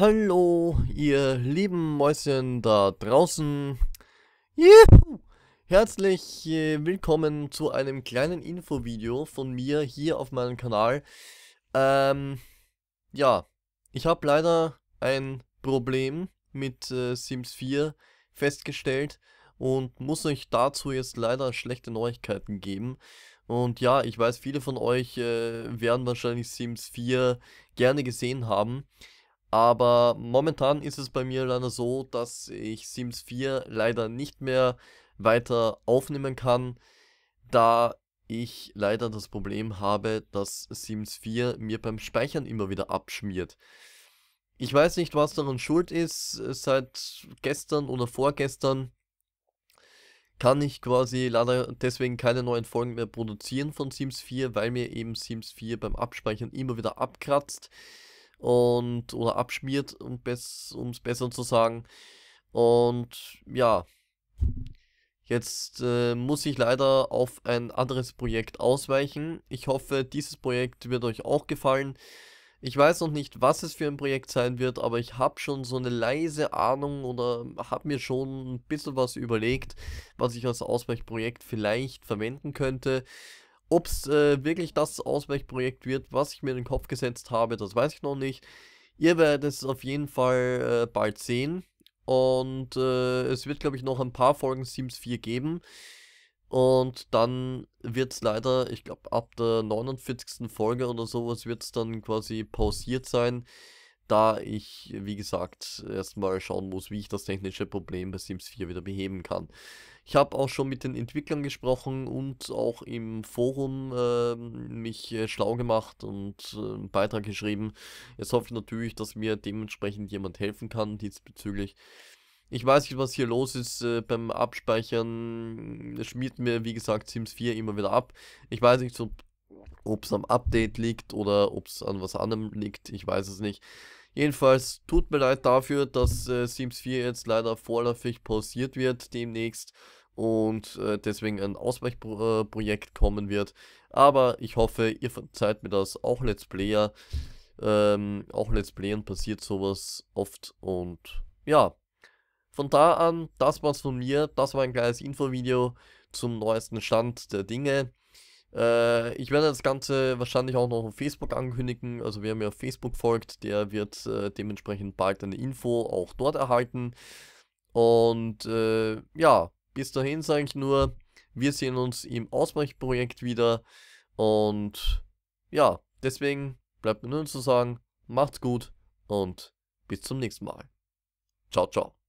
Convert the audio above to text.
Hallo, ihr lieben Mäuschen da draußen. Juhu! Herzlich äh, willkommen zu einem kleinen Infovideo von mir hier auf meinem Kanal. Ähm, ja, ich habe leider ein Problem mit äh, Sims 4 festgestellt und muss euch dazu jetzt leider schlechte Neuigkeiten geben. Und ja, ich weiß, viele von euch äh, werden wahrscheinlich Sims 4 gerne gesehen haben. Aber momentan ist es bei mir leider so, dass ich Sims 4 leider nicht mehr weiter aufnehmen kann, da ich leider das Problem habe, dass Sims 4 mir beim Speichern immer wieder abschmiert. Ich weiß nicht, was daran schuld ist. Seit gestern oder vorgestern kann ich quasi leider deswegen keine neuen Folgen mehr produzieren von Sims 4, weil mir eben Sims 4 beim Abspeichern immer wieder abkratzt und oder abschmiert, um es besser zu sagen. Und ja, jetzt äh, muss ich leider auf ein anderes Projekt ausweichen. Ich hoffe, dieses Projekt wird euch auch gefallen. Ich weiß noch nicht, was es für ein Projekt sein wird, aber ich habe schon so eine leise Ahnung oder habe mir schon ein bisschen was überlegt, was ich als Ausweichprojekt vielleicht verwenden könnte. Ob es äh, wirklich das Ausweichprojekt wird, was ich mir in den Kopf gesetzt habe, das weiß ich noch nicht. Ihr werdet es auf jeden Fall äh, bald sehen. Und äh, es wird, glaube ich, noch ein paar Folgen Sims 4 geben. Und dann wird es leider, ich glaube, ab der 49. Folge oder sowas wird es dann quasi pausiert sein da ich, wie gesagt, erstmal schauen muss, wie ich das technische Problem bei Sims 4 wieder beheben kann. Ich habe auch schon mit den Entwicklern gesprochen und auch im Forum ähm, äh, mich schlau gemacht und äh, einen Beitrag geschrieben. Jetzt hoffe ich natürlich, dass mir dementsprechend jemand helfen kann diesbezüglich. Ich weiß nicht, was hier los ist äh, beim Abspeichern. Schmiert mir, wie gesagt, Sims 4 immer wieder ab. Ich weiß nicht, ob es am Update liegt oder ob es an was anderem liegt. Ich weiß es nicht. Jedenfalls tut mir leid dafür, dass äh, Sims 4 jetzt leider vorläufig pausiert wird demnächst und äh, deswegen ein Ausweichprojekt äh, kommen wird. Aber ich hoffe, ihr verzeiht mir das, auch Let's Player. Ähm, auch Let's Playern passiert sowas oft und ja. Von da an, das war's von mir. Das war ein kleines Infovideo zum neuesten Stand der Dinge. Äh, ich werde das Ganze wahrscheinlich auch noch auf Facebook ankündigen. Also wer mir auf Facebook folgt, der wird äh, dementsprechend bald eine Info auch dort erhalten. Und äh, ja, bis dahin sage ich nur, wir sehen uns im Ausweichprojekt wieder. Und ja, deswegen bleibt mir nur zu sagen, macht's gut und bis zum nächsten Mal. Ciao, ciao.